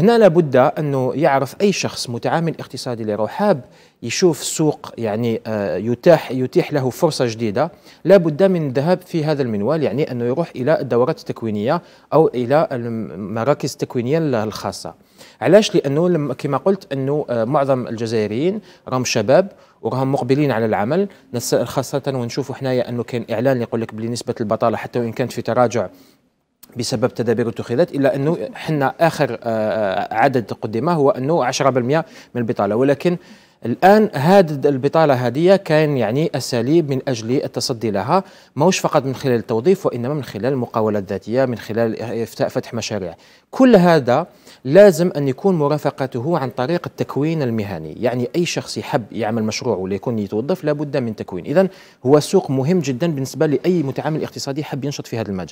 هنا لابد أنه يعرف أي شخص متعامل اقتصادي اللي حاب يشوف سوق يعني آه، يتاح يتيح له فرصة جديدة لابد من الذهاب في هذا المنوال يعني أنه يروح إلى الدورات التكوينية أو إلى المراكز التكوينية الخاصة علاش لانه كما قلت انه آه، معظم الجزائريين راهم شباب وراهم مقبلين على العمل خاصه ونشوفوا حنايا انه كاين اعلان يقول لك بلي نسبه البطاله حتى وان كانت في تراجع بسبب تدابير اتخذت الا انه حنا اخر آه، آه، عدد قدمه هو انه 10% من البطاله ولكن الان هذه البطاله هذه كان يعني اساليب من اجل التصدي لها ماهوش فقط من خلال التوظيف وانما من خلال المقاولات الذاتيه من خلال افتاء فتح مشاريع كل هذا لازم ان يكون مرافقته عن طريق التكوين المهني يعني اي شخص يحب يعمل مشروع ولا يكون يتوظف لابد من تكوين اذا هو سوق مهم جدا بالنسبه لاي متعامل اقتصادي حب ينشط في هذا المجال